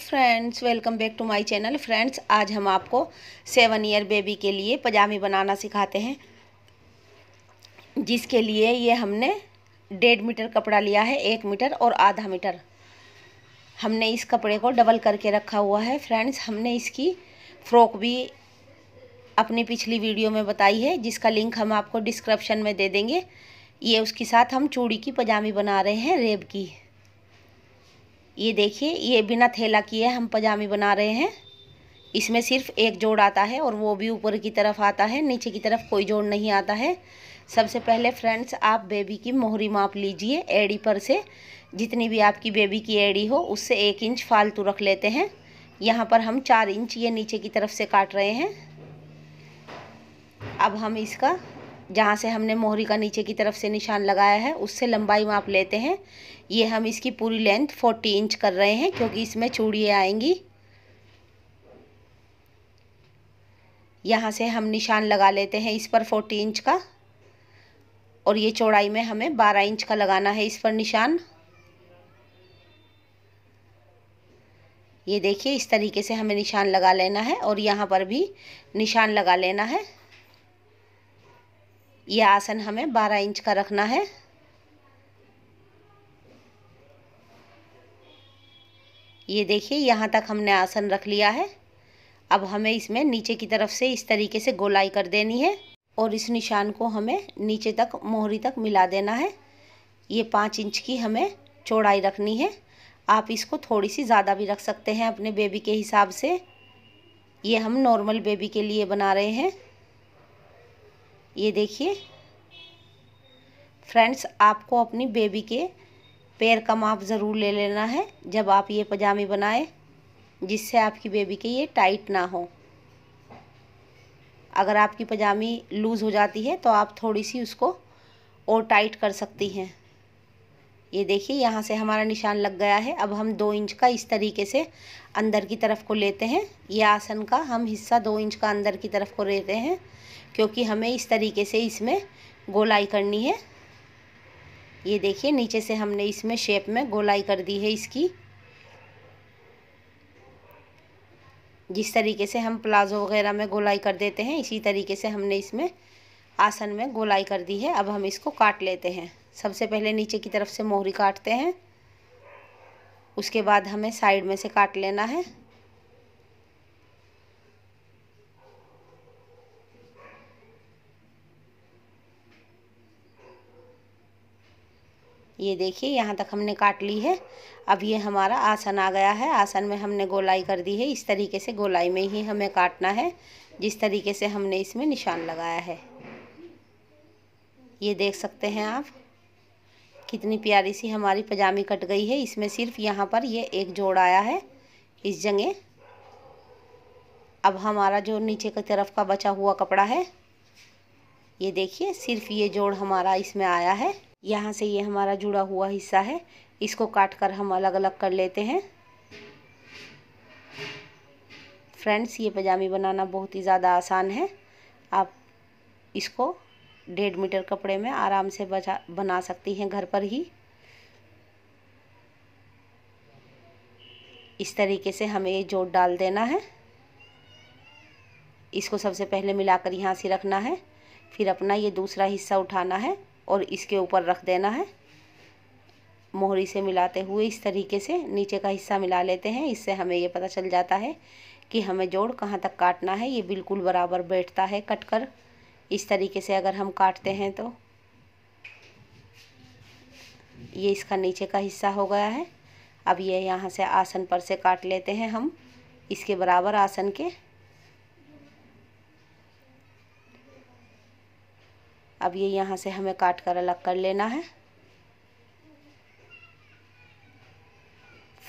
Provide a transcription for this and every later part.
friends welcome back to my channel friends आज हम आपको सेवन ईयर बेबी के लिए पजामी बनाना सिखाते हैं जिसके लिए ये हमने डेढ़ मीटर कपड़ा लिया है एक मीटर और आधा मीटर हमने इस कपड़े को डबल करके रखा हुआ है फ्रेंड्स हमने इसकी फ़्रॉक भी अपनी पिछली वीडियो में बताई है जिसका लिंक हम आपको डिस्क्रिप्शन में दे देंगे ये उसके साथ हम चूड़ी की पजामी बना रहे हैं रेब की ये देखिए ये बिना थैला किए हम पजामी बना रहे हैं इसमें सिर्फ एक जोड़ आता है और वो भी ऊपर की तरफ आता है नीचे की तरफ कोई जोड़ नहीं आता है सबसे पहले फ्रेंड्स आप बेबी की मोहरी माप लीजिए एड़ी पर से जितनी भी आपकी बेबी की एड़ी हो उससे एक इंच फालतू रख लेते हैं यहाँ पर हम चार इंच ये नीचे की तरफ से काट रहे हैं अब हम इसका जहाँ से हमने मोहरी का नीचे की तरफ से निशान लगाया है उससे लंबाई माप लेते हैं ये हम इसकी पूरी लेंथ फोर्टी इंच कर रहे हैं क्योंकि इसमें चूड़ियाँ आएंगी यहाँ से हम निशान लगा लेते हैं इस पर फोर्टी इंच का और ये चौड़ाई में हमें बारह इंच का लगाना है इस पर निशान ये देखिए इस तरीके से हमें निशान लगा लेना है और यहाँ पर भी निशान लगा लेना है ये आसन हमें बारह इंच का रखना है ये देखिए यहाँ तक हमने आसन रख लिया है अब हमें इसमें नीचे की तरफ से इस तरीके से गोलाई कर देनी है और इस निशान को हमें नीचे तक मोहरी तक मिला देना है ये पाँच इंच की हमें चौड़ाई रखनी है आप इसको थोड़ी सी ज़्यादा भी रख सकते हैं अपने बेबी के हिसाब से ये हम नॉर्मल बेबी के लिए बना रहे हैं ये देखिए फ्रेंड्स आपको अपनी बेबी के पैर का माप ज़रूर ले लेना है जब आप ये पजामे बनाएं जिससे आपकी बेबी के ये टाइट ना हो अगर आपकी पजामी लूज़ हो जाती है तो आप थोड़ी सी उसको और टाइट कर सकती हैं ये देखिए यहाँ से हमारा निशान लग गया है अब हम दो इंच का इस तरीके से अंदर की तरफ को लेते हैं ये आसन का हम हिस्सा दो इंच का अंदर की तरफ को लेते हैं क्योंकि हमें इस तरीके से इसमें गोलाई करनी है ये देखिए नीचे से हमने इसमें शेप में गोलाई कर दी है इसकी जिस तरीके से हम प्लाज़ो वगैरह में गोलाई कर देते हैं इसी तरीके से हमने इसमें आसन में गोलाई कर दी है अब हम इसको काट लेते हैं सबसे पहले नीचे की तरफ से मोहरी काटते हैं उसके बाद हमें साइड में से काट लेना है ये देखिए यहाँ तक हमने काट ली है अब ये हमारा आसन आ गया है आसन में हमने गोलाई कर दी है इस तरीके से गोलाई में ही हमें काटना है जिस तरीके से हमने इसमें निशान लगाया है ये देख सकते हैं आप कितनी प्यारी सी हमारी पजामी कट गई है इसमें सिर्फ यहाँ पर ये एक जोड़ आया है इस जगह अब हमारा जो नीचे की तरफ का बचा हुआ कपड़ा है ये देखिए सिर्फ ये जोड़ हमारा इसमें आया है यहाँ से ये हमारा जुड़ा हुआ हिस्सा है इसको काट कर हम अलग अलग कर लेते हैं फ्रेंड्स ये पजामी बनाना बहुत ही ज़्यादा आसान है आप इसको डेढ़ मीटर कपड़े में आराम से बचा बना सकती हैं घर पर ही इस तरीके से हमें ये जोड़ डाल देना है इसको सबसे पहले मिलाकर यहाँ से रखना है फिर अपना ये दूसरा हिस्सा उठाना है और इसके ऊपर रख देना है मोहरी से मिलाते हुए इस तरीके से नीचे का हिस्सा मिला लेते हैं इससे हमें ये पता चल जाता है कि हमें जोड़ कहाँ तक काटना है ये बिल्कुल बराबर बैठता है कट कर इस तरीके से अगर हम काटते हैं तो ये इसका नीचे का हिस्सा हो गया है अब ये यहाँ से आसन पर से काट लेते हैं हम इसके बराबर आसन के अब ये यहाँ से हमें काट कर अलग कर लेना है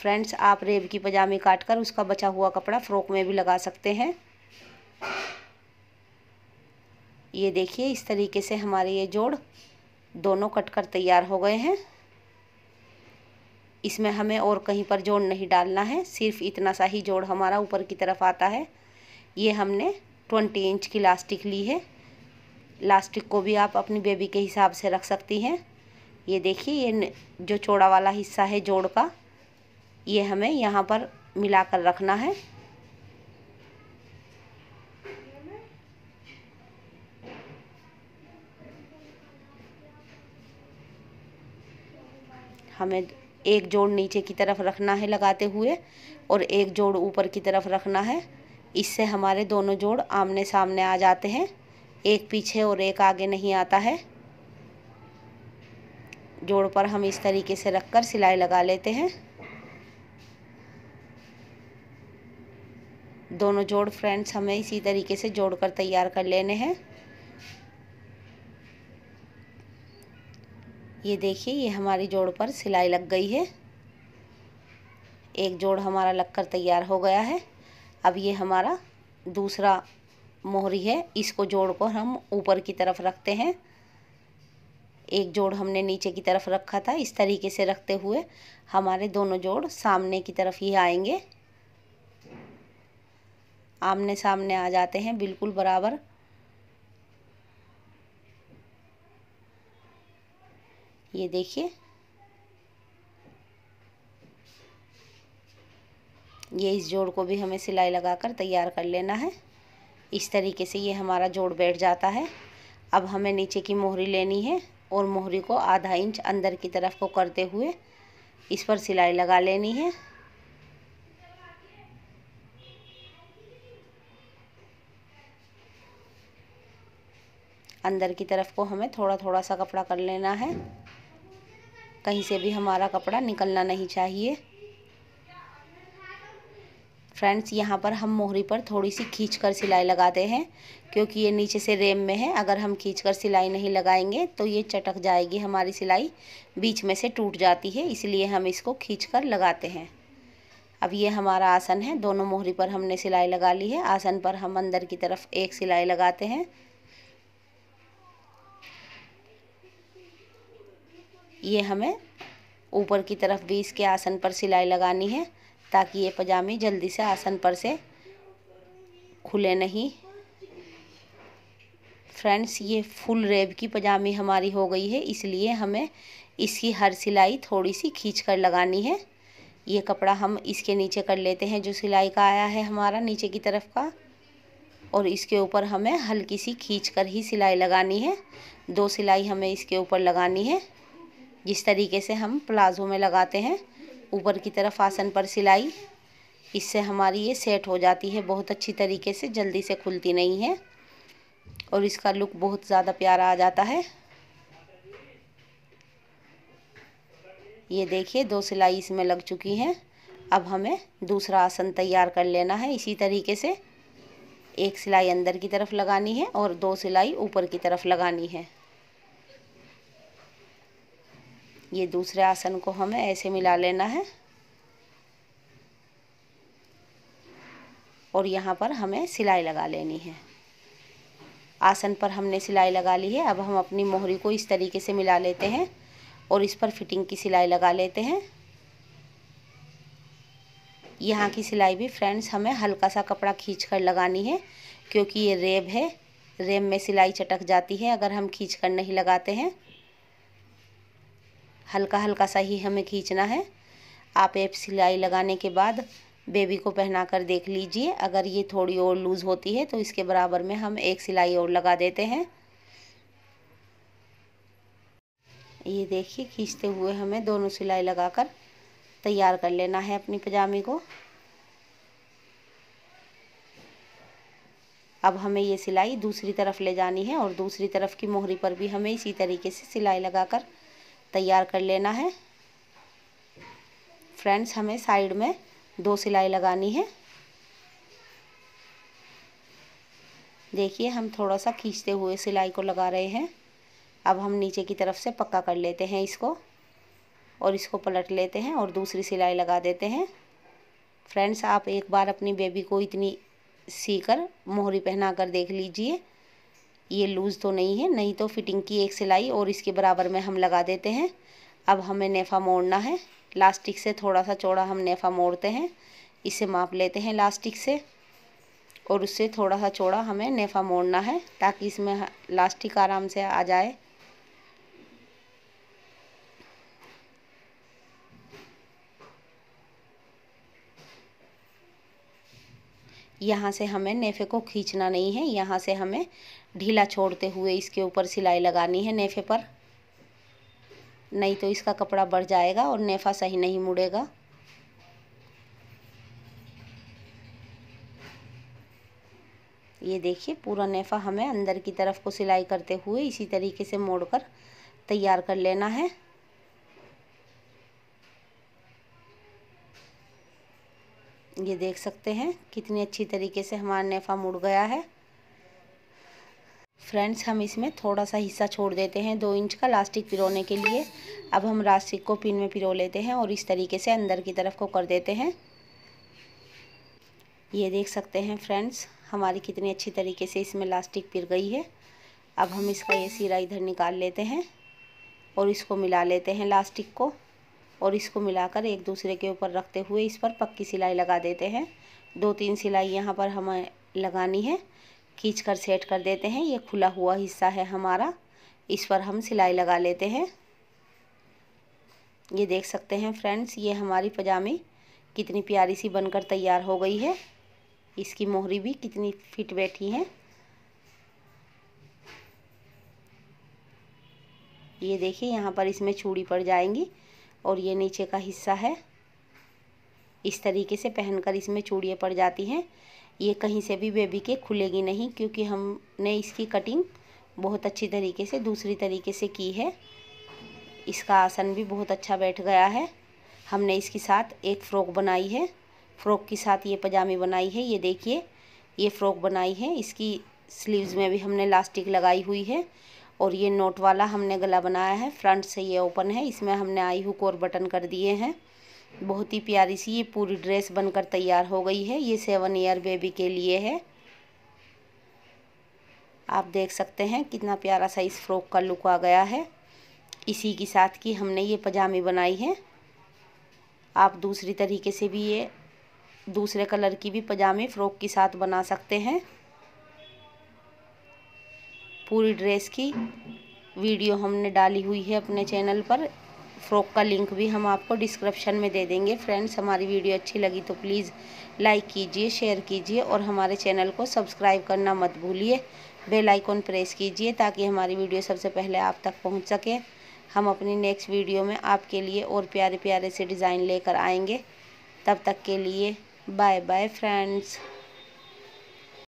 फ्रेंड्स आप रेब की पजामी काट कर उसका बचा हुआ कपड़ा फ्रॉक में भी लगा सकते हैं ये देखिए इस तरीके से हमारे ये जोड़ दोनों कट कर तैयार हो गए हैं इसमें हमें और कहीं पर जोड़ नहीं डालना है सिर्फ इतना सा ही जोड़ हमारा ऊपर की तरफ आता है ये हमने ट्वेंटी इंच की लास्टिक ली है लास्टिक को भी आप अपनी बेबी के हिसाब से रख सकती हैं ये देखिए ये जो चौड़ा वाला हिस्सा है जोड़ का ये हमें यहाँ पर मिला कर रखना है हमें एक जोड़ नीचे की तरफ रखना है लगाते हुए और एक जोड़ ऊपर की तरफ रखना है इससे हमारे दोनों जोड़ आमने सामने आ जाते हैं एक पीछे और एक आगे नहीं आता है जोड़ पर हम इस तरीके से रखकर सिलाई लगा लेते हैं दोनों जोड़ फ्रेंड्स हमें इसी तरीके से जोड़कर तैयार कर लेने हैं ये देखिए ये हमारी जोड़ पर सिलाई लग गई है एक जोड़ हमारा लगकर तैयार हो गया है अब ये हमारा दूसरा मोहरी है इसको जोड़ को हम ऊपर की तरफ रखते हैं एक जोड़ हमने नीचे की तरफ रखा था इस तरीके से रखते हुए हमारे दोनों जोड़ सामने की तरफ ही आएंगे आमने सामने आ जाते हैं बिल्कुल बराबर ये देखिए ये इस जोड़ को भी हमें सिलाई लगाकर तैयार कर लेना है इस तरीके से ये हमारा जोड़ बैठ जाता है अब हमें नीचे की मोहरी लेनी है और मोहरी को आधा इंच अंदर की तरफ को करते हुए इस पर सिलाई लगा लेनी है अंदर की तरफ को हमें थोड़ा थोड़ा सा कपड़ा कर लेना है कहीं से भी हमारा कपड़ा निकलना नहीं चाहिए फ्रेंड्स यहाँ पर हम मोहरी पर थोड़ी सी खींच कर सिलाई लगाते हैं क्योंकि ये नीचे से रेम में है अगर हम खींच कर सिलाई नहीं लगाएंगे तो ये चटक जाएगी हमारी सिलाई बीच में से टूट जाती है इसलिए हम इसको खींच कर लगाते हैं अब ये हमारा आसन है दोनों मोहरी पर हमने सिलाई लगा ली है आसन पर हम अंदर की तरफ एक सिलाई लगाते हैं ये हमें ऊपर की तरफ भी इसके आसन पर सिलाई लगानी है ताकि ये पजामी जल्दी से आसन पर से खुले नहीं फ्रेंड्स ये फुल रेब की पजामी हमारी हो गई है इसलिए हमें इसकी हर सिलाई थोड़ी सी खींच कर लगानी है ये कपड़ा हम इसके नीचे कर लेते हैं जो सिलाई का आया है हमारा नीचे की तरफ का और इसके ऊपर हमें हल्की सी खींच कर ही सिलाई लगानी है दो सिलाई हमें इसके ऊपर लगानी है जिस तरीके से हम प्लाज़ो में लगाते हैं ऊपर की तरफ आसन पर सिलाई इससे हमारी ये सेट हो जाती है बहुत अच्छी तरीके से जल्दी से खुलती नहीं है और इसका लुक बहुत ज़्यादा प्यारा आ जाता है ये देखिए दो सिलाई इसमें लग चुकी हैं अब हमें दूसरा आसन तैयार कर लेना है इसी तरीके से एक सिलाई अंदर की तरफ लगानी है और दो सिलाई ऊपर की तरफ लगानी है ये दूसरे आसन को हमें ऐसे मिला लेना है और यहाँ पर हमें सिलाई लगा लेनी है आसन पर हमने सिलाई लगा ली है अब हम अपनी मोहरी को इस तरीके से मिला लेते हैं और इस पर फिटिंग की सिलाई लगा लेते हैं यहाँ की सिलाई भी फ्रेंड्स हमें हल्का सा कपड़ा खींच कर लगानी है क्योंकि ये रेब है रेब में सिलाई चटक जाती है अगर हम खींच कर नहीं लगाते हैं हल्का हल्का सा ही हमें खींचना है आप एक सिलाई लगाने के बाद बेबी को पहना कर देख लीजिए अगर ये थोड़ी और लूज़ होती है तो इसके बराबर में हम एक सिलाई और लगा देते हैं ये देखिए खींचते हुए हमें दोनों सिलाई लगाकर तैयार कर लेना है अपनी पजामी को अब हमें ये सिलाई दूसरी तरफ ले जानी है और दूसरी तरफ की मोहरी पर भी हमें इसी तरीके से सिलाई लगाकर तैयार कर लेना है फ्रेंड्स हमें साइड में दो सिलाई लगानी है देखिए हम थोड़ा सा खींचते हुए सिलाई को लगा रहे हैं अब हम नीचे की तरफ से पक्का कर लेते हैं इसको और इसको पलट लेते हैं और दूसरी सिलाई लगा देते हैं फ्रेंड्स आप एक बार अपनी बेबी को इतनी सीकर मोहरी पहना कर देख लीजिए ये लूज़ तो नहीं है नहीं तो फिटिंग की एक सिलाई और इसके बराबर में हम लगा देते हैं अब हमें नेफ़ा मोड़ना है लास्टिक से थोड़ा सा चौड़ा हम नेफ़ा मोड़ते हैं इसे माप लेते हैं लास्टिक से और उससे थोड़ा सा चौड़ा हमें नेफ़ा मोड़ना है ताकि इसमें लास्टिक आराम से आ जाए यहाँ से हमें नेफे को खींचना नहीं है यहाँ से हमें ढीला छोड़ते हुए इसके ऊपर सिलाई लगानी है नेफे पर नहीं तो इसका कपड़ा बढ़ जाएगा और नेफा सही नहीं मुड़ेगा ये देखिए पूरा नेफा हमें अंदर की तरफ को सिलाई करते हुए इसी तरीके से मोड़कर तैयार कर लेना है ये देख सकते हैं कितनी अच्छी तरीके से हमारा नेफा मुड़ गया है फ्रेंड्स हम इसमें थोड़ा सा हिस्सा छोड़ देते हैं दो इंच का लास्टिक पिरोने के लिए अब हम लास्टिक को पिन में पिरो लेते हैं और इस तरीके से अंदर की तरफ को कर देते हैं ये देख सकते हैं फ्रेंड्स हमारी कितनी अच्छी तरीके से इसमें लास्टिक पिर गई है अब हम इसका ये सीरा इधर निकाल लेते हैं और इसको मिला लेते हैं लास्टिक को और इसको मिलाकर एक दूसरे के ऊपर रखते हुए इस पर पक्की सिलाई लगा देते हैं दो तीन सिलाई यहाँ पर हमें लगानी है खींच कर सेट कर देते हैं ये खुला हुआ हिस्सा है हमारा इस पर हम सिलाई लगा लेते हैं ये देख सकते हैं फ्रेंड्स ये हमारी पजामी कितनी प्यारी सी बनकर तैयार हो गई है इसकी मोहरी भी कितनी फिट बैठी है ये देखिए यहाँ पर इसमें चूड़ी पड़ जाएंगी और ये नीचे का हिस्सा है इस तरीके से पहनकर इसमें चूड़ियाँ पड़ जाती हैं ये कहीं से भी बेबी के खुलेगी नहीं क्योंकि हमने इसकी कटिंग बहुत अच्छी तरीके से दूसरी तरीके से की है इसका आसन भी बहुत अच्छा बैठ गया है हमने इसके साथ एक फ़्रॉक बनाई है फ़्रॉक के साथ ये पजामी बनाई है ये देखिए ये फ़्रॉक बनाई है इसकी स्लीव्स में भी हमने लास्टिक लगाई हुई है और ये नोट वाला हमने गला बनाया है फ्रंट से ये ओपन है इसमें हमने आई हुक और बटन कर दिए हैं बहुत ही प्यारी सी ये पूरी ड्रेस बनकर तैयार हो गई है ये सेवन ईयर बेबी के लिए है आप देख सकते हैं कितना प्यारा सा इस फ्रॉक का लुक आ गया है इसी के साथ की हमने ये पजामी बनाई है आप दूसरी तरीके से भी ये दूसरे कलर की भी पजामे फ़्रॉक के साथ बना सकते हैं पूरी ड्रेस की वीडियो हमने डाली हुई है अपने चैनल पर फ्रॉक का लिंक भी हम आपको डिस्क्रिप्शन में दे देंगे फ्रेंड्स हमारी वीडियो अच्छी लगी तो प्लीज़ लाइक कीजिए शेयर कीजिए और हमारे चैनल को सब्सक्राइब करना मत भूलिए बेल आइकॉन प्रेस कीजिए ताकि हमारी वीडियो सबसे पहले आप तक पहुंच सके हम अपनी नेक्स्ट वीडियो में आपके लिए और प्यारे प्यारे से डिज़ाइन लेकर आएंगे तब तक के लिए बाय बाय फ्रेंड्स